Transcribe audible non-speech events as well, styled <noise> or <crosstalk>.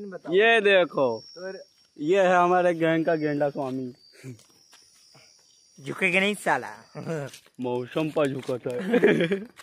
बताओ ये देखो ये है हमारे गैंग का गेंडा स्वामी झुकेगा नहीं साला मौसम पर झुका है <laughs>